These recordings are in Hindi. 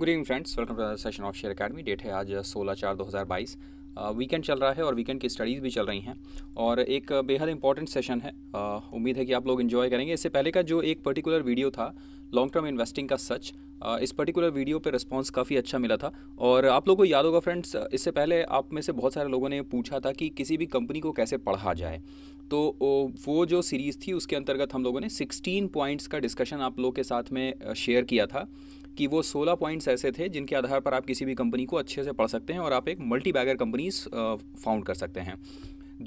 good evening friends welcome to session of Share Academy date है आज 16 चार 2022 वीकेंड चल रहा है और वीकेंड की स्टडीज़ भी चल रही हैं और एक बेहद इंपॉर्टेंट सेशन है उम्मीद है कि आप लोग इन्जॉय करेंगे इससे पहले का जो एक पर्टिकुलर वीडियो था लॉन्ग टर्म इन्वेस्टिंग का सच इस पर्टिकुलर वीडियो पे रिस्पांस काफ़ी अच्छा मिला था और आप लोगों को याद होगा फ्रेंड्स इससे पहले आप में से बहुत सारे लोगों ने पूछा था कि किसी भी कंपनी को कैसे पढ़ा जाए तो वो जो सीरीज़ थी उसके अंतर्गत हम लोगों ने 16 पॉइंट्स का डिस्कशन आप लोग के साथ में शेयर किया था कि वो सोलह पॉइंट्स ऐसे थे जिनके आधार पर आप किसी भी कंपनी को अच्छे से पढ़ सकते हैं और आप एक मल्टी बैगर कंपनीज फाउंड कर सकते हैं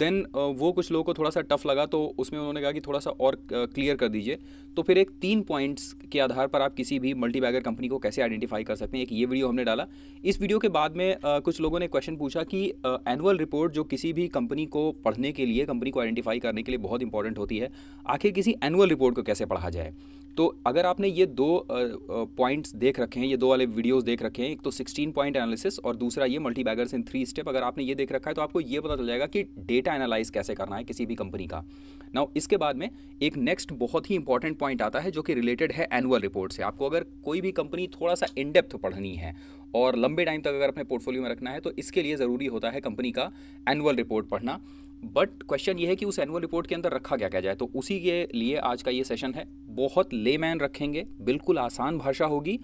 देन वो कुछ लोगों को थोड़ा सा टफ लगा तो उसमें उन्होंने कहा कि थोड़ा सा और क्लियर कर दीजिए तो फिर एक तीन पॉइंट्स के आधार पर आप किसी भी मल्टी बैगर कंपनी को कैसे आइडेंटिफाई कर सकते हैं एक ये वीडियो हमने डाला इस वीडियो के बाद में कुछ लोगों ने क्वेश्चन पूछा कि एनुअल रिपोर्ट जो किसी भी कंपनी को पढ़ने के लिए कंपनी को आइडेंटिफाई करने के लिए बहुत इंपॉर्टेंट होती है आखिर किसी एनुअल रिपोर्ट को कैसे पढ़ा जाए तो अगर आपने ये दो पॉइंट्स देख रखे हैं ये दो वाले वीडियोस देख रखे हैं एक तो 16 पॉइंट एनालिसिस और दूसरा ये multi baggers in three step अगर आपने ये देख रखा है तो आपको ये पता चल जाएगा कि डेटा एनालाइज कैसे करना है किसी भी कंपनी का नाउ इसके बाद में एक नेक्स्ट बहुत ही इंपॉर्टेंट पॉइंट आता है जो कि रिलेटेड है एनुअल रिपोर्ट से आपको अगर कोई भी कंपनी थोड़ा सा इनडेप्थ पढ़नी है और लंबे टाइम तक अगर अपने पोर्टफोलियो में रखना है तो इसके लिए ज़रूरी होता है कंपनी का एनुअल रिपोर्ट पढ़ना बट क्वेश्चन ये है कि उस एनुअल रिपोर्ट के अंदर रखा क्या क्या जाए तो उसी के लिए आज का ये सेशन है बहुत मैन रखेंगे बिल्कुल आसान भाषा होगी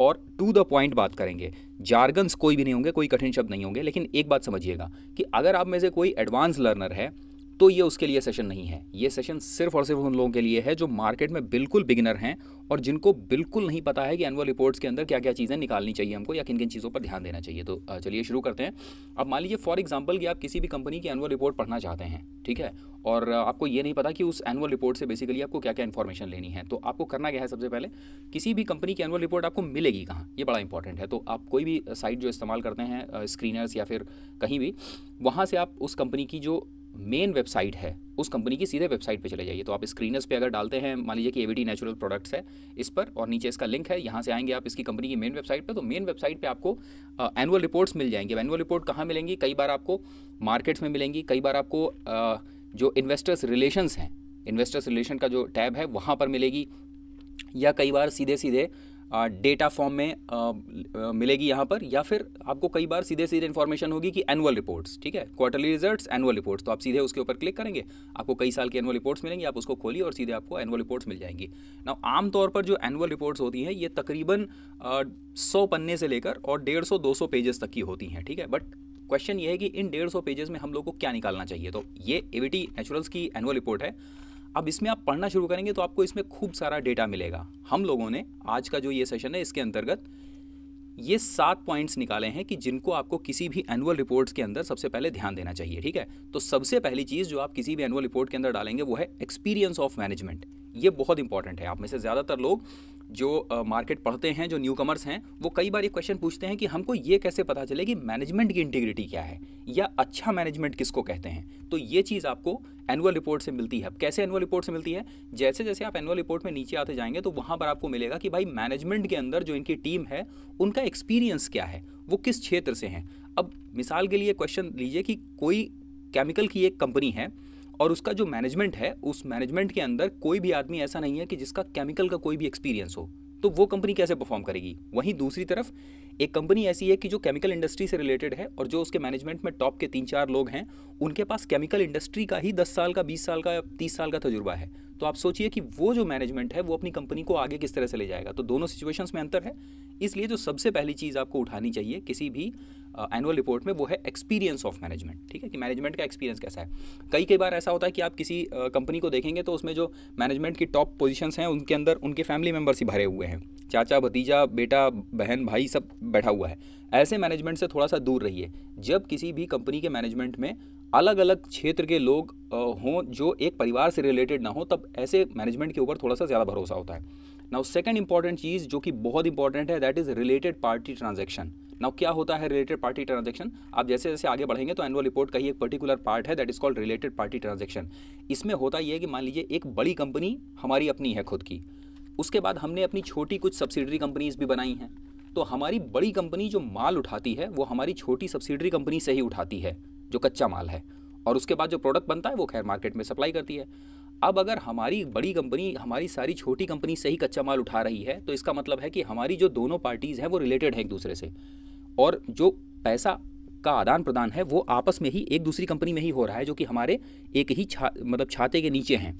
और टू द पॉइंट बात करेंगे जार्गन्स कोई भी नहीं होंगे कोई कठिन शब्द नहीं होंगे लेकिन एक बात समझिएगा कि अगर आप में से कोई एडवांस लर्नर है तो ये उसके लिए सेशन नहीं है ये सेशन सिर्फ और सिर्फ उन लोगों के लिए है जो मार्केट में बिल्कुल बिगिनर हैं और जिनको बिल्कुल नहीं पता है कि एनुअल रिपोर्ट्स के अंदर क्या क्या चीज़ें निकालनी चाहिए हमको या किन किन चीज़ों पर ध्यान देना चाहिए तो चलिए शुरू करते हैं अब मान लीजिए फॉर एग्जाम्पल कि आप किसी भी कंपनी की एनुअल रिपोर्ट पढ़ना चाहते हैं ठीक है और आपको ये नहीं पता कि उस एनुअल रिपोर्ट से बेसिकली आपको क्या क्या इन्फॉर्मेशन लेनी है तो आपको करना क्या है सबसे पहले किसी भी कंपनी की एनुअल रिपोर्ट आपको मिलेगी कहाँ ये बड़ा इंपॉर्टेंट है तो आप कोई भी साइट जो इस्तेमाल करते हैं स्क्रीनर्स या फिर कहीं भी वहाँ से आप उस कंपनी की जो मेन वेबसाइट है उस कंपनी की सीधे वेबसाइट पे चले जाइए तो आप स्क्रीनर्स पे अगर डालते हैं मान लीजिए कि एवीटी नेचुरल प्रोडक्ट्स है इस पर और नीचे इसका लिंक है यहाँ से आएंगे आप इसकी कंपनी की मेन वेबसाइट पे तो मेन वेबसाइट पे आपको एनुअल रिपोर्ट्स मिल जाएंगे एनुअल रिपोर्ट कहाँ मिलेंगी कई बार आपको मार्केट्स में मिलेंगी कई बार आपको आ, जो इन्वेस्टर्स रिलेशंस हैं इन्वेस्टर्स रिलेशन का जो टैब है वहाँ पर मिलेगी या कई बार सीधे सीधे डेटा फॉर्म में आ, मिलेगी यहाँ पर या फिर आपको कई बार सीधे सीधे इन्फॉर्मेशन होगी कि एनुअल रिपोर्ट्स ठीक है क्वार्टरली रिजल्ट्स एनुअल रिपोर्ट्स तो आप सीधे उसके ऊपर क्लिक करेंगे आपको कई साल की एनुअल रिपोर्ट्स मिलेंगी आप उसको खोलिए और सीधे आपको एनुअल रिपोर्ट्स मिल जाएंगी ना आमतौर पर जो एनुअल रिपोर्ट्स होती हैं ये तकरीबन सौ पन्ने से लेकर और डेढ़ सौ दो सौ पेजेस तक की होती हैं ठीक है बट क्वेश्चन ये है कि इन डेढ़ सौ पेजेस में हम लोग को क्या निकालना चाहिए तो ये एवीटी नेचुरल्स की एनुअल रिपोर्ट है अब इसमें आप पढ़ना शुरू करेंगे तो आपको इसमें खूब सारा डेटा मिलेगा हम लोगों ने आज का जो ये सेशन है इसके अंतर्गत ये सात पॉइंट्स निकाले हैं कि जिनको आपको किसी भी एनुअल रिपोर्ट्स के अंदर सबसे पहले ध्यान देना चाहिए ठीक है तो सबसे पहली चीज़ जो आप किसी भी एनुअल रिपोर्ट के अंदर डालेंगे वो है एक्सपीरियंस ऑफ मैनेजमेंट ये बहुत इंपॉर्टेंट है आप में से ज़्यादातर लोग जो मार्केट पढ़ते हैं जो न्यू कमर्स हैं वो कई बार ये क्वेश्चन पूछते हैं कि हमको ये कैसे पता चले कि मैनेजमेंट की इंटीग्रिटी क्या है या अच्छा मैनेजमेंट किसको कहते हैं तो ये चीज़ आपको एनुअल रिपोर्ट से मिलती है अब कैसे एनुअल रिपोर्ट से मिलती है जैसे जैसे आप एनुअल रिपोर्ट में नीचे आते जाएंगे तो वहाँ पर आपको मिलेगा कि भाई मैनेजमेंट के अंदर जो इनकी टीम है उनका एक्सपीरियंस क्या है वो किस क्षेत्र से हैं अब मिसाल के लिए क्वेश्चन लीजिए कि कोई केमिकल की एक कंपनी है और उसका जो मैनेजमेंट है उस मैनेजमेंट के अंदर कोई भी आदमी ऐसा नहीं है कि जिसका केमिकल का कोई भी एक्सपीरियंस हो तो वो कंपनी कैसे परफॉर्म करेगी वहीं दूसरी तरफ एक कंपनी ऐसी है कि जो केमिकल इंडस्ट्री से रिलेटेड है और जो उसके मैनेजमेंट में टॉप के तीन चार लोग हैं उनके पास केमिकल इंडस्ट्री का ही दस साल का बीस साल का तीस साल का तजुर्बा है तो आप सोचिए कि वो जो मैनेजमेंट है वो अपनी कंपनी को आगे किस तरह से ले जाएगा तो दोनों सिचुएशंस में अंतर है इसलिए जो सबसे पहली चीज़ आपको उठानी चाहिए किसी भी एनुअल रिपोर्ट में वो है एक्सपीरियंस ऑफ मैनेजमेंट ठीक है कि मैनेजमेंट का एक्सपीरियंस कैसा है कई कई बार ऐसा होता है कि आप किसी कंपनी uh, को देखेंगे तो उसमें जो मैनेजमेंट की टॉप पोजीशंस हैं उनके अंदर उनके फैमिली मेम्बर्स ही भरे हुए हैं चाचा भतीजा बेटा बहन भाई सब बैठा हुआ है ऐसे मैनेजमेंट से थोड़ा सा दूर रहिए जब किसी भी कंपनी के मैनेजमेंट में अलग अलग क्षेत्र के लोग हों जो एक परिवार से रिलेटेड ना हो तब ऐसे मैनेजमेंट के ऊपर थोड़ा सा ज़्यादा भरोसा होता है नाउ सेकेंड इंपॉर्टेंट चीज़ जो कि बहुत इंपॉर्टेंट है that is related party transaction now क्या होता है रिलेटेड पार्टी ट्रांजेक्शन आप जैसे जैसे आगे बढ़ेंगे तो एनुअल रिपोर्ट का ही एक पर्टिकुलर पार्ट है that is called related party transaction इसमें होता यह है कि मान लीजिए एक बड़ी कंपनी हमारी अपनी है खुद की उसके बाद हमने अपनी छोटी कुछ सब्सिडरी कंपनीज भी बनाई हैं तो हमारी बड़ी कंपनी जो माल उठाती है वो हमारी छोटी सब्सिडरी कंपनी से ही उठाती है जो कच्चा माल है और उसके बाद जो प्रोडक्ट बनता है वो खैर मार्केट में सप्लाई करती है अब अगर हमारी बड़ी कंपनी हमारी सारी छोटी कंपनी से ही कच्चा माल उठा रही है तो इसका मतलब है कि हमारी जो दोनों पार्टीज़ हैं वो रिलेटेड हैं एक दूसरे से और जो पैसा का आदान प्रदान है वो आपस में ही एक दूसरी कंपनी में ही हो रहा है जो कि हमारे एक ही छा मतलब छाते के नीचे हैं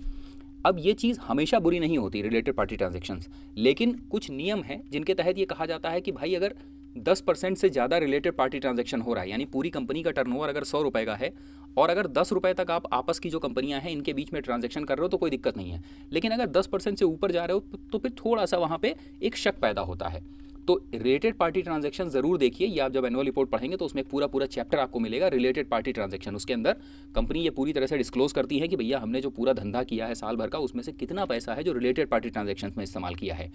अब ये चीज़ हमेशा बुरी नहीं होती रिलेटेड पार्टी ट्रांजेक्शन्स लेकिन कुछ नियम हैं जिनके तहत ये कहा जाता है कि भाई अगर दस परसेंट से ज़्यादा रिलेटेड पार्टी ट्रांजेक्शन हो रहा है यानी पूरी कंपनी का टर्नओवर अगर सौ रुपये का है और अगर दस रुपये तक आप आपस की जो कंपनियां हैं इनके बीच में ट्रांजेक्शन कर रहे हो तो कोई दिक्कत नहीं है लेकिन अगर दस परसेंट से ऊपर जा रहे हो तो फिर थोड़ा सा वहाँ पर एक शक पैदा होता है तो रिलेटेड पार्टी ट्रांजेक्शन ज़रूर देखिए या आप जब एनुअल रिपोर्ट पढ़ेंगे तो उसमें पूरा पूरा चैप्टर आपको मिलेगा रिलेटेड पार्टी ट्रांजेक्शन उसके अंदर कंपनी ये पूरी तरह से डिस्क्लोज करती है कि भैया हमने जो पूरा धंधा किया है साल भर का उसमें से कितना पैसा है जो रिलेटेड पार्टी ट्रांजेक्शन में इस्तेमाल किया है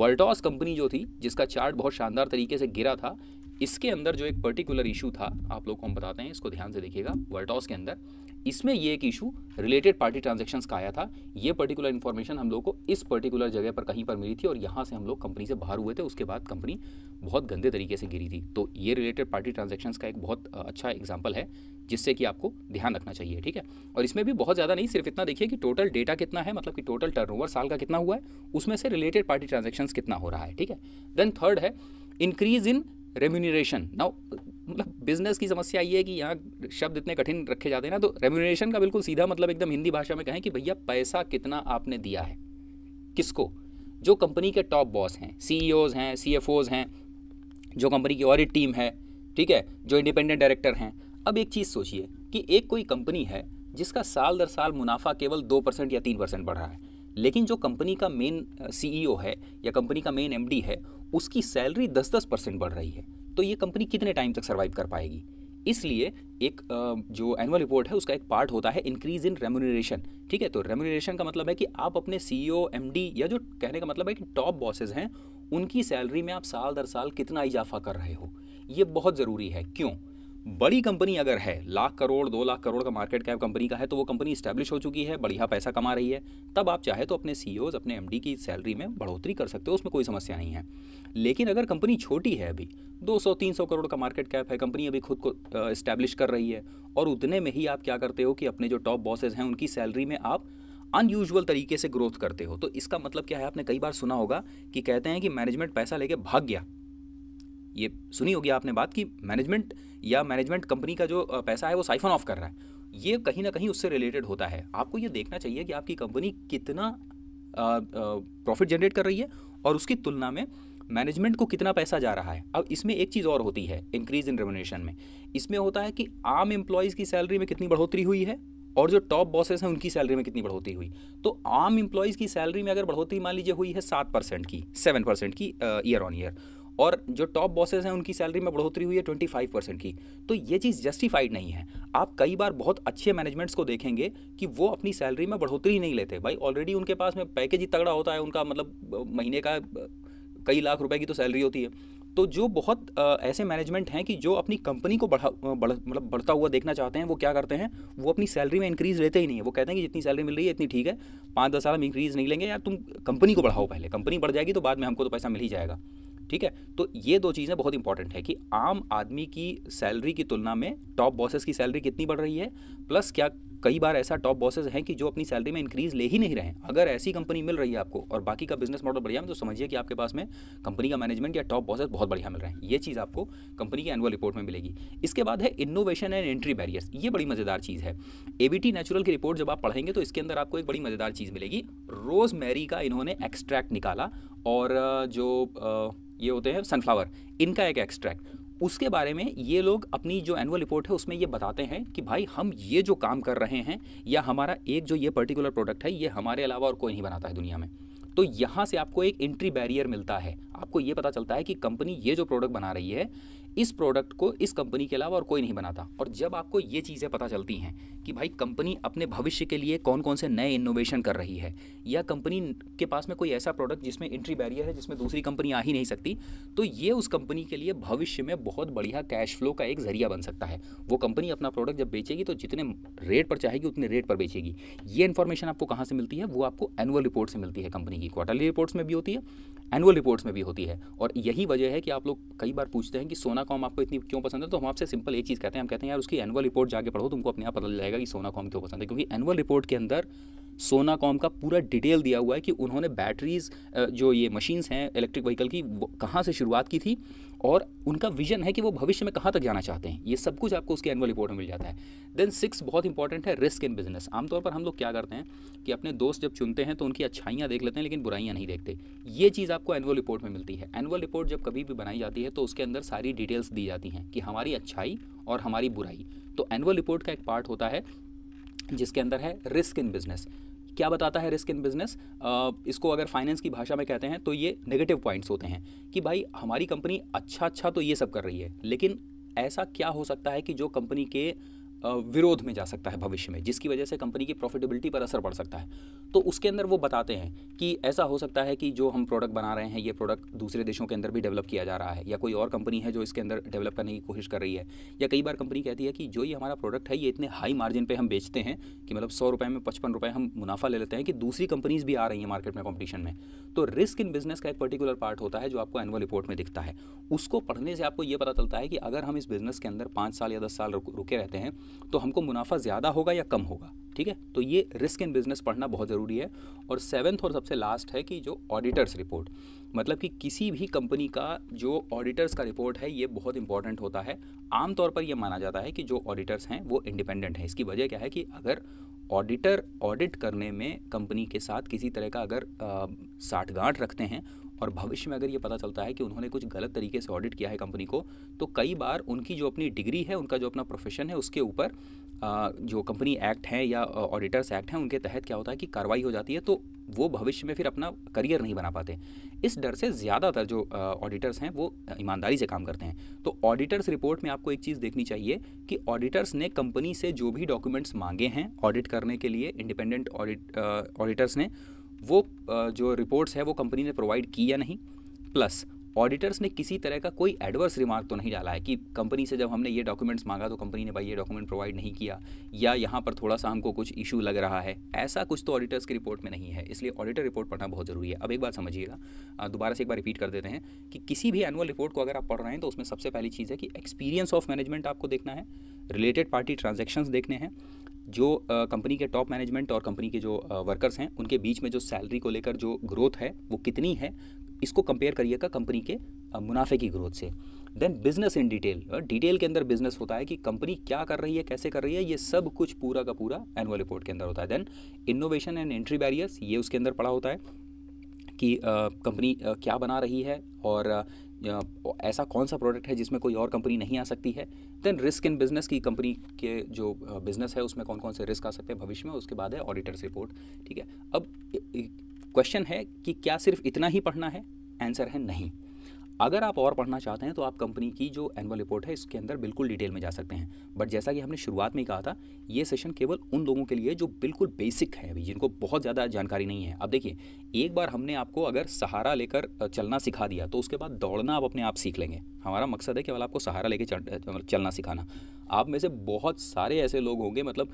वर्ल्टॉस कंपनी जो थी जिसका चार्ट बहुत शानदार तरीके से गिरा था इसके अंदर जो एक पर्टिकुलर इशू था आप लोग को हम बताते हैं इसको ध्यान से देखिएगा वर्टॉस के अंदर इसमें ये एक इशू रिलेटेड पार्टी ट्रांजेक्शन्स का आया था ये पर्टिकुलर इन्फॉर्मेशन हम लोग को इस पर्टिकुलर जगह पर कहीं पर मिली थी और यहाँ से हम लोग कंपनी से बाहर हुए थे उसके बाद कंपनी बहुत गंदे तरीके से गिरी थी तो ये रिलेटेड पार्टी ट्रांजेक्शन्स का एक बहुत अच्छा एग्जाम्पल है जिससे कि आपको ध्यान रखना चाहिए ठीक है और इसमें भी बहुत ज़्यादा नहीं सिर्फ इतना देखिए कि टोटल डेटा कितना है मतलब कि टोटल टर्नओवर साल का कितना हुआ है उसमें से रिलेटेड पार्टी ट्रांजेक्शन्स कितना हो रहा है ठीक है देन थर्ड है इंक्रीज इन रेम्यूनरेशन नाउ मतलब बिजनेस की समस्या ये है कि यहाँ शब्द इतने कठिन रखे जाते हैं ना तो रेम्यूनरेशन का बिल्कुल सीधा मतलब एकदम हिंदी भाषा में कहें कि भैया पैसा कितना आपने दिया है किसको जो कंपनी के टॉप बॉस हैं सी e हैं सी हैं जो कंपनी की ऑडिट टीम है ठीक है जो इंडिपेंडेंट डायरेक्टर हैं अब एक चीज़ सोचिए कि एक कोई कंपनी है जिसका साल दर साल मुनाफा केवल दो परसेंट या तीन परसेंट बढ़ रहा है लेकिन जो कंपनी का मेन सीईओ uh, e है या कंपनी का मेन एमडी है उसकी सैलरी दस दस परसेंट बढ़ रही है तो ये कंपनी कितने टाइम तक सर्वाइव कर पाएगी इसलिए एक जो एनुअल रिपोर्ट है उसका एक पार्ट होता है इंक्रीज इन रेमुनरेशन ठीक है तो रेमुनरेशन का मतलब है कि आप अपने सी ई e या जो कहने का मतलब है कि टॉप बॉसेज हैं उनकी सैलरी में आप साल दर साल कितना इजाफा कर रहे हो ये बहुत ज़रूरी है क्यों बड़ी कंपनी अगर है लाख करोड़ दो लाख करोड़ का मार्केट कैप कंपनी का है तो वो कंपनी स्टैब्लिश हो चुकी है बढ़िया पैसा कमा रही है तब आप चाहे तो अपने सी e अपने एम की सैलरी में बढ़ोतरी कर सकते हो उसमें कोई समस्या नहीं है लेकिन अगर कंपनी छोटी है अभी 200-300 करोड़ का मार्केट कैप है कंपनी अभी खुद को इस्टेब्लिश कर रही है और उतने में ही आप क्या करते हो कि अपने जो टॉप बॉसेज हैं उनकी सैलरी में आप अनयूजल तरीके से ग्रोथ करते हो तो इसका मतलब क्या है आपने कई बार सुना होगा कि कहते हैं कि मैनेजमेंट पैसा लेके भाग गया ये सुनी होगी आपने बात कि मैनेजमेंट या मैनेजमेंट कंपनी का जो पैसा है वो साइफन ऑफ कर रहा है ये कहीं ना कहीं उससे रिलेटेड होता है आपको ये देखना चाहिए कि आपकी कंपनी कितना प्रॉफिट जनरेट कर रही है और उसकी तुलना में मैनेजमेंट को कितना पैसा जा रहा है अब इसमें एक चीज़ और होती है इंक्रीज इन रेमोनेशन में इसमें होता है कि आम एम्प्लॉयज़ की सैलरी में कितनी बढ़ोतरी हुई है और जो टॉप बॉसेस हैं उनकी सैलरी में कितनी बढ़ोतरी हुई तो आम एम्प्लॉयज़ की सैलरी में अगर बढ़ोतरी मान लीजिए हुई है सात परसेंट की सेवन परसेंट की ईयर ऑन ईयर और जो टॉप बॉसेस हैं उनकी सैलरी में बढ़ोतरी हुई है ट्वेंटी फाइव परसेंट की तो ये चीज़ जस्टिफाइड नहीं है आप कई बार बहुत अच्छे मैनेजमेंट्स को देखेंगे कि वो अपनी सैलरी में बढ़ोतरी ही नहीं लेते भाई ऑलरेडी उनके पास में पैकेज ही तगड़ा होता है उनका मतलब महीने का कई लाख रुपए की तो सैलरी होती है तो जो बहुत ऐसे मैनेजमेंट हैं कि जो अपनी कंपनी को बढ़ा बढ़ मतलब बढ़ता हुआ देखना चाहते हैं वो क्या करते हैं वो अपनी सैलरी में इंक्रीज़ लेते ही नहीं है वो कहते हैं कि जितनी सैलरी मिल रही है इतनी ठीक है पाँच दस साल हम इंक्रीज़ नहीं लेंगे यार तुम कंपनी को बढ़ाओ पहले कंपनी बढ़ जाएगी तो बाद में हमको तो पैसा मिल ही जाएगा ठीक है तो ये दो चीज़ें बहुत इंपॉर्टेंट है कि आम आदमी की सैलरी की तुलना में टॉप बॉसेस की सैलरी कितनी बढ़ रही है प्लस क्या कई बार ऐसा टॉप बॉसेज हैं कि जो अपनी सैलरी में इंक्रीज ले ही नहीं रहे हैं अगर ऐसी कंपनी मिल रही है आपको और बाकी का बिजनेस मॉडल बढ़िया है तो समझिए कि आपके पास में कंपनी का मैनेजमेंट या टॉप बॉसेज बहुत बढ़िया मिल रहे हैं ये चीज़ आपको कंपनी की एनुअल रिपोर्ट में मिलेगी इसके बाद है इनोवेशन एंड एंट्री बैरियर्स ये बड़ी मज़ेदार चीज़ है ए बी नेचुरल की रिपोर्ट जब आप पढ़ेंगे तो इसके अंदर आपको एक बड़ी मज़ेदार चीज़ मिलेगी रोज मैरी का इन्होंने एक्सट्रैक्ट निकाला और जो ये होते हैं सनफ्लावर इनका एक एक्सट्रैक्ट उसके बारे में ये लोग अपनी जो एनुअल रिपोर्ट है उसमें ये बताते हैं कि भाई हम ये जो काम कर रहे हैं या हमारा एक जो ये पर्टिकुलर प्रोडक्ट है ये हमारे अलावा और कोई नहीं बनाता है दुनिया में तो यहाँ से आपको एक एंट्री बैरियर मिलता है आपको ये पता चलता है कि कंपनी ये जो प्रोडक्ट बना रही है इस प्रोडक्ट को इस कंपनी के अलावा और कोई नहीं बनाता और जब आपको ये चीज़ें पता चलती हैं कि भाई कंपनी अपने भविष्य के लिए कौन कौन से नए इनोवेशन कर रही है या कंपनी के पास में कोई ऐसा प्रोडक्ट जिसमें एंट्री बैरियर है जिसमें दूसरी कंपनी आ ही नहीं सकती तो ये उस कंपनी के लिए भविष्य में बहुत बढ़िया कैश फ्लो का एक ज़रिया बन सकता है वो कंपनी अपना प्रोडक्ट जब बेचेगी तो जितने रेट पर चाहेगी उतने रेट पर बेचेगी ये इन्फॉर्मेशन आपको कहाँ से मिलती है वो आपको एनुअल रिपोर्ट से मिलती है कंपनी की क्वार्टरली रिपोर्ट्स में भी होती है एनुअल रिपोर्ट्स में भी होती है और यही वजह है कि आप लोग कई बार पूछते हैं कि सोना कॉम आपको इतनी क्यों पसंद है तो हम आपसे सिंपल एक चीज़ कहते हैं हम कहते हैं यार उसकी एनुअल रिपोर्ट जाके पढ़ो तुमको अपने आप पता चल जाएगा कि कॉम क्यों पसंद है क्योंकि एनुअल रिपोर्ट के अंदर सोना कॉम का पूरा डिटेल दिया हुआ है कि उन्होंने बैटरीज जो ये मशीन्स हैं इलेक्ट्रिक व्हीकल की कहाँ से शुरुआत की थी और उनका विजन है कि वो भविष्य में कहाँ तक जाना चाहते हैं ये सब कुछ आपको उसके एनुअल रिपोर्ट में मिल जाता है देन सिक्स बहुत इंपॉर्टेंट है रिस्क इन बिजनेस आमतौर पर हम लोग क्या करते हैं कि अपने दोस्त जब चुनते हैं तो उनकी अच्छाइयाँ देख लेते हैं लेकिन बुराइयाँ नहीं देखते ये चीज़ आपको एनुअल रिपोर्ट में मिलती है एनुअल रिपोर्ट जब कभी भी बनाई जाती है तो उसके अंदर सारी डिटेल्स दी जाती हैं कि हमारी अच्छाई और हमारी बुराई तो एनुअल रिपोर्ट का एक पार्ट होता है जिसके अंदर है रिस्क इन बिजनेस क्या बताता है रिस्क इन बिजनेस इसको अगर फाइनेंस की भाषा में कहते हैं तो ये नेगेटिव पॉइंट्स होते हैं कि भाई हमारी कंपनी अच्छा अच्छा तो ये सब कर रही है लेकिन ऐसा क्या हो सकता है कि जो कंपनी के विरोध में जा सकता है भविष्य में जिसकी वजह से कंपनी की प्रॉफिटेबिलिटी पर असर पड़ सकता है तो उसके अंदर वो बताते हैं कि ऐसा हो सकता है कि जो हम प्रोडक्ट बना रहे हैं ये प्रोडक्ट दूसरे देशों के अंदर भी डेवलप किया जा रहा है या कोई और कंपनी है जो इसके अंदर डेवलप करने की कोशिश कर रही है या कई बार कंपनी कहती है कि जो ये हमारा प्रोडक्ट है ये इतने हाई मार्जिन पर हम बेचते हैं कि मतलब सौ रुपये में पचपन रुपये हम मुनाफा ले लेते हैं कि दूसरी कंपनीज भी आ रही हैं मार्केट में कॉम्पिटिशन में तो रिस्क इन बिजनेस का एक पर्टिकुलर पार्ट होता है जो आपको एनुअल रिपोर्ट में दिखता है उसको पढ़ने से आपको ये पता चलता है कि अगर हम इस बिजनेस के अंदर पाँच साल या दस साल रुके रहते हैं तो हमको मुनाफा ज़्यादा होगा या कम होगा ठीक है तो ये रिस्क इन बिजनेस पढ़ना बहुत ज़रूरी है और सेवन्थ और सबसे लास्ट है कि जो ऑडिटर्स रिपोर्ट मतलब कि किसी भी कंपनी का जो ऑडिटर्स का रिपोर्ट है ये बहुत इंपॉर्टेंट होता है आमतौर पर यह माना जाता है कि जो ऑडिटर्स हैं वो इंडिपेंडेंट हैं इसकी वजह क्या है कि अगर ऑडिटर ऑडिट करने में कंपनी के साथ किसी तरह का अगर साठगांठ रखते हैं और भविष्य में अगर ये पता चलता है कि उन्होंने कुछ गलत तरीके से ऑडिट किया है कंपनी को तो कई बार उनकी जो अपनी डिग्री है उनका जो अपना प्रोफेशन है उसके ऊपर जो कंपनी एक्ट है या ऑडिटर्स एक्ट हैं उनके तहत क्या होता है कि कार्रवाई हो जाती है तो वो भविष्य में फिर अपना करियर नहीं बना पाते इस डर से ज़्यादातर जो ऑडिटर्स हैं वो ईमानदारी से काम करते हैं तो ऑडिटर्स रिपोर्ट में आपको एक चीज़ देखनी चाहिए कि ऑडिटर्स ने कंपनी से जो भी डॉक्यूमेंट्स मांगे हैं ऑडिट करने के लिए इंडिपेंडेंट ऑडिट ऑडिटर्स ने वो जो रिपोर्ट्स है वो कंपनी ने प्रोवाइड की या नहीं प्लस ऑडिटर्स ने किसी तरह का कोई एडवर्स रिमार्क तो नहीं डाला है कि कंपनी से जब हमने ये डॉक्यूमेंट्स मांगा तो कंपनी ने भाई ये डॉक्यूमेंट प्रोवाइड नहीं किया या यहाँ पर थोड़ा सा हमको कुछ इशू लग रहा है ऐसा कुछ तो ऑडिटर्स की रिपोर्ट में नहीं है इसलिए ऑडिटर रिपोर्ट पढ़ना बहुत ज़रूरी है अब एक बात समझिएगा दोबारा से एक बार रिपीट कर देते हैं कि किसी भी एनुअल रिपोर्ट को अगर आप पढ़ रहे हैं तो उसमें सबसे पहली चीज़ है कि एक्सपीरियंस ऑफ मैनेजमेंट आपको देखना है रिलेटेड पार्टी ट्रांजेक्शन्स देखने हैं जो कंपनी के टॉप मैनेजमेंट और कंपनी के जो वर्कर्स हैं उनके बीच में जो सैलरी को लेकर जो ग्रोथ है वो कितनी है इसको कंपेयर करिएगा कंपनी के मुनाफे की ग्रोथ से then business in detail detail के अंदर बिजनेस होता है कि कंपनी क्या कर रही है कैसे कर रही है ये सब कुछ पूरा का पूरा एनुअल रिपोर्ट के अंदर होता है then innovation and entry barriers ये उसके अंदर पड़ा होता है कि कंपनी क्या बना रही है और ऐसा कौन सा प्रोडक्ट है जिसमें कोई और कंपनी नहीं आ सकती है देन रिस्क इन बिजनेस की कंपनी के जो बिजनेस है उसमें कौन कौन से रिस्क आ सकते हैं भविष्य में उसके बाद है ऑडिटर्स रिपोर्ट ठीक है अब क्वेश्चन है कि क्या सिर्फ इतना ही पढ़ना है आंसर है नहीं अगर आप और पढ़ना चाहते हैं तो आप कंपनी की जो एनुअल रिपोर्ट है इसके अंदर बिल्कुल डिटेल में जा सकते हैं बट जैसा कि हमने शुरुआत में ही कहा था ये सेशन केवल उन लोगों के लिए जो बिल्कुल बेसिक है अभी जिनको बहुत ज़्यादा जानकारी नहीं है अब देखिए एक बार हमने आपको अगर सहारा लेकर चलना सिखा दिया तो उसके बाद दौड़ना आप अपने आप सीख लेंगे हमारा मकसद है केवल आपको सहारा लेकर मतलब चलना सिखाना आप में से बहुत सारे ऐसे लोग होंगे मतलब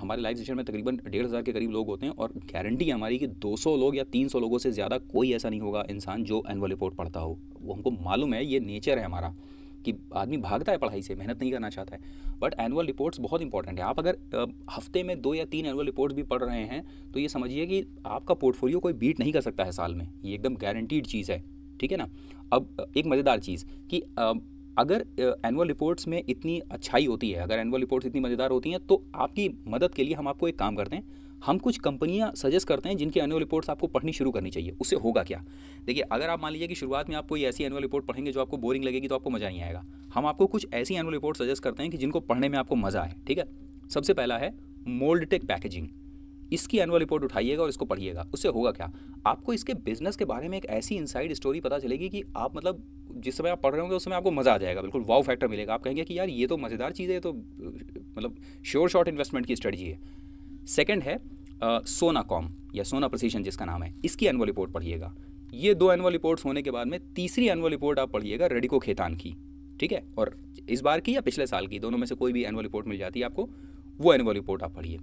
हमारे लाइव सेशन में तकरीबन डेढ़ हज़ार के करीब लोग होते हैं और गारंटी हमारी कि 200 लोग या 300 लोगों से ज़्यादा कोई ऐसा नहीं होगा इंसान जो एनुअल रिपोर्ट पढ़ता हो हमको मालूम है ये नेचर है हमारा कि आदमी भागता है पढ़ाई से मेहनत नहीं करना चाहता है बट एनुअल रिपोर्ट्स बहुत इंपॉर्टेंट है आप अगर हफ्ते में दो या तीन एनुअल रिपोर्ट्स भी पढ़ रहे हैं तो ये समझिए कि आपका पोर्टफोलियो कोई बीट नहीं कर सकता है साल में ये एकदम गारंटीड चीज़ है ठीक है ना अब एक मज़ेदार चीज़ कि अगर एनुअल रिपोर्ट्स में इतनी अच्छाई होती है अगर एनुअल रिपोर्ट्स इतनी मज़ेदार होती हैं तो आपकी मदद के लिए हम आपको एक काम करते हैं हम कुछ कंपनियां सजेस्ट करते हैं जिनकी एनुअल रिपोर्ट्स आपको पढ़नी शुरू करनी चाहिए उससे होगा क्या देखिए अगर आप मान लीजिए कि शुरुआत में आप कोई ऐसी एनुअल रिपोर्ट पढ़ेंगे जो आपको बोरिंग लगेगी तो आपको मज़ा नहीं आएगा हम आपको कुछ ऐसी एनुअल रिपोर्ट सजेस्ट करते हैं कि जिनको पढ़ने में आपको मज़ा आए ठीक है सबसे पहला है मोल्ड टेक पैकेजिंग इसकी एनुअल रिपोर्ट उठाइएगा और इसको पढ़िएगा उससे होगा क्या आपको इसके बिजनेस के बारे में एक ऐसी इनसाइड स्टोरी पता चलेगी कि आप मतलब जिस समय आप पढ़ रहे होंगे उस समय आपको मज़ा आ जाएगा बिल्कुल वाव फैक्टर मिलेगा आप कहेंगे कि यार ये तो मज़ेदार चीज़ है तो मतलब श्योर शॉर्ट इन्वेस्टमेंट की स्ट्रेटजी है सेकेंड है सोना uh, कॉम या सोना प्रसिशन जिसका नाम है इसकी एनुअल रिपोर्ट पढ़िएगा ये दो एनुअल रिपोर्ट्स होने के बाद में तीसरी एनुअल रिपोर्ट आप पढ़िएगा रेडिको खेतान की ठीक है और इस बार की या पिछले साल की दोनों में से कोई भी एनुअल रिपोर्ट मिल जाती है आपको वो एनुअल रिपोर्ट आप पढ़िए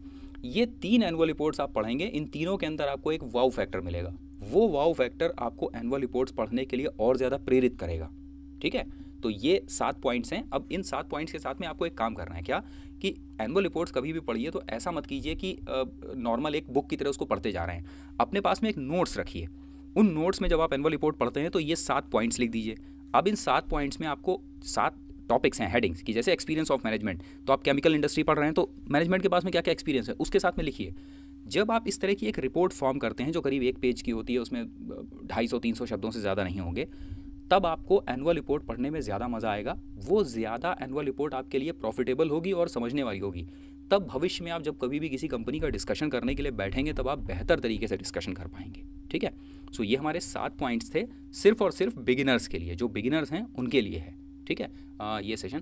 ये तीन एनुअल रिपोर्ट्स आप पढ़ेंगे इन तीनों के अंदर आपको एक वाव फैक्टर मिलेगा वो वाव फैक्टर आपको एनुअल रिपोर्ट्स पढ़ने के लिए और ज़्यादा प्रेरित करेगा ठीक है तो ये सात पॉइंट्स हैं अब इन सात पॉइंट्स के साथ में आपको एक काम करना है क्या कि एनुअल रिपोर्ट्स कभी भी पढ़िए तो ऐसा मत कीजिए कि नॉर्मल एक बुक की तरह उसको पढ़ते जा रहे हैं अपने पास में एक नोट्स रखिए उन नोट्स में जब आप एनुअल रिपोर्ट पढ़ते हैं तो ये सात पॉइंट्स लिख दीजिए अब इन सात पॉइंट्स में आपको सात टॉपिक्स हैं हेडिंग्स की जैसे एक्सपीरियंस ऑफ मैनेजमेंट तो आप केमिकल इंडस्ट्री पढ़ रहे हैं तो मैनेजमेंट के पास में क्या क्या एक्सपीरियंस है उसके साथ में लिखिए जब आप इस तरह की एक रिपोर्ट फॉर्म करते हैं जो करीब एक पेज की होती है उसमें ढाई सौ तीन सौ शब्दों से ज़्यादा नहीं होंगे तब आपको एनुअल रिपोर्ट पढ़ने में ज़्यादा मज़ा आएगा वो ज़्यादा एनुअल रिपोर्ट आपके लिए प्रॉफिटेबल होगी और समझने वाली होगी तब भविष्य में आप जब कभी भी किसी कंपनी का डिस्कशन करने के लिए बैठेंगे तब आप बेहतर तरीके से डिस्कशन कर पाएंगे ठीक है सो ये हमारे सात पॉइंट्स थे सिर्फ और सिर्फ बिगिनर्स के लिए जो बिगिनर्स हैं उनके लिए है ठीक है आ, ये सेशन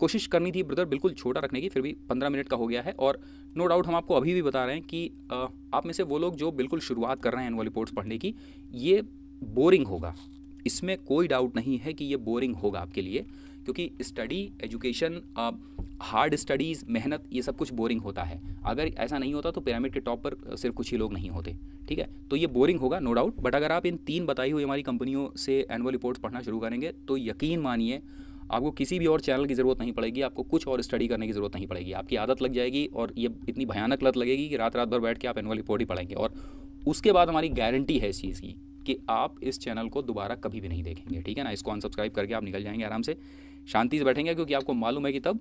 कोशिश करनी थी ब्रदर बिल्कुल छोटा रखने की फिर भी पंद्रह मिनट का हो गया है और नो डाउट हम आपको अभी भी बता रहे हैं कि आ, आप में से वो लोग जो बिल्कुल शुरुआत कर रहे हैं एनुअल रिपोर्ट्स पढ़ने की ये बोरिंग होगा इसमें कोई डाउट नहीं है कि ये बोरिंग होगा आपके लिए क्योंकि स्टडी एजुकेशन हार्ड स्टडीज़ मेहनत ये सब कुछ बोरिंग होता है अगर ऐसा नहीं होता तो पिरामिड के टॉप पर सिर्फ कुछ ही लोग नहीं होते ठीक है तो ये बोरिंग होगा नो डाउट बट अगर आप इन तीन बताई हुई हमारी कंपनियों से एनुअल रिपोर्ट्स पढ़ना शुरू करेंगे तो यकीन मानिए आपको किसी भी और चैनल की ज़रूरत नहीं पड़ेगी आपको कुछ और स्टडी करने की ज़रूरत नहीं पड़ेगी आपकी आदत लग जाएगी और ये इतनी भयानक लत लगेगी कि रात रात भर बैठ के आप एनुअल रिपोर्ट ही पढ़ेंगे और उसके बाद हमारी गारंटी है इस चीज़ की कि आप इस चैनल को दोबारा कभी भी नहीं देखेंगे ठीक है ना इसको अनसब्सक्राइब करके आप निकल जाएंगे आराम से शांति से बैठेंगे क्योंकि आपको मालूम है कि तब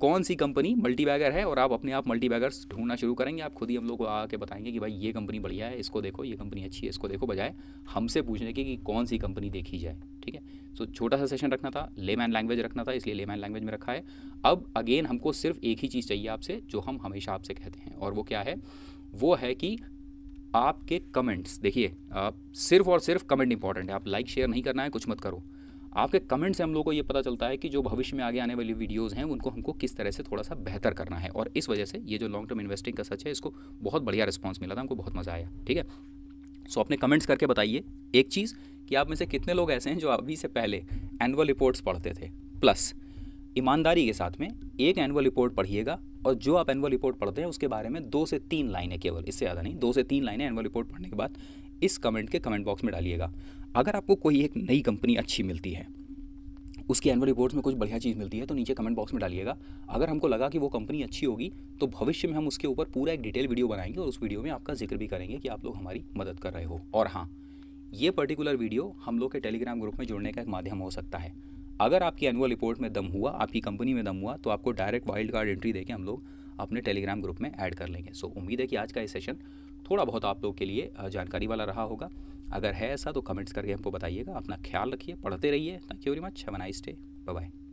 कौन सी कंपनी मल्टी बैगर है और आप अपने आप मल्टी बैगर्स ढूंढना शुरू करेंगे आप खुद ही हम लोग को आके बताएंगे कि भाई ये कंपनी बढ़िया है इसको देखो ये कंपनी अच्छी है इसको देखो बजाय हमसे पूछने की कि कौन सी कंपनी देखी जाए ठीक है सो छोटा सा सेशन रखना था ले लैंग्वेज रखना था इसलिए ले लैंग्वेज में रखा है अब अगेन हमको सिर्फ एक ही चीज़ चाहिए आपसे जो हम हमेशा आपसे कहते हैं और वो क्या है वो है कि आपके कमेंट्स देखिए सिर्फ और सिर्फ कमेंट इंपॉर्टेंट है आप लाइक शेयर नहीं करना है कुछ मत करो आपके कमेंट से हम लोगों को ये पता चलता है कि जो भविष्य में आगे आने वाली वीडियोस हैं उनको हमको किस तरह से थोड़ा सा बेहतर करना है और इस वजह से ये जो लॉन्ग टर्म इन्वेस्टिंग का सच है इसको बहुत बढ़िया रिस्पॉन्स मिला था हमको बहुत मज़ा आया ठीक है सो अपने कमेंट्स करके बताइए एक चीज़ कि आप में से कितने लोग ऐसे हैं जो अभी से पहले एनुअल रिपोर्ट्स पढ़ते थे प्लस ईमानदारी के साथ में एक एनुअल रिपोर्ट पढ़िएगा और जो आप एनुअल रिपोर्ट पढ़ते हैं उसके बारे में दो से तीन लाइनें केवल इससे ज़्यादा नहीं दो से तीन लाइनें एनुअल रिपोर्ट पढ़ने के बाद इस कमेंट के कमेंट बॉक्स में डालिएगा अगर आपको कोई एक नई कंपनी अच्छी मिलती है उसकी एनुअल रिपोर्ट्स में कुछ बढ़िया चीज़ मिलती है तो नीचे कमेंट बॉक्स में डालिएगा अगर हमको लगा कि वो कंपनी अच्छी होगी तो भविष्य में हम उसके ऊपर पूरा एक डिटेल वीडियो बनाएंगे और उस वीडियो में आपका जिक्र भी करेंगे कि आप लोग हमारी मदद कर रहे हो और हाँ ये पर्टिकुलर वीडियो हम लोग के टेलीग्राम ग्रुप में जुड़ने का एक माध्यम हो सकता है अगर आपकी एनुअल रिपोर्ट में दम हुआ आपकी कंपनी में दम हुआ तो आपको डायरेक्ट वाइल्ड कार्ड एंट्री देके हम लोग अपने टेलीग्राम ग्रुप में ऐड कर लेंगे सो उम्मीद है कि आज का ये सेशन थोड़ा बहुत आप लोग के लिए जानकारी वाला रहा होगा अगर है ऐसा तो कमेंट्स करके हमको बताइएगा अपना ख्याल रखिए पढ़ते रहिए thank you very much have nice day bye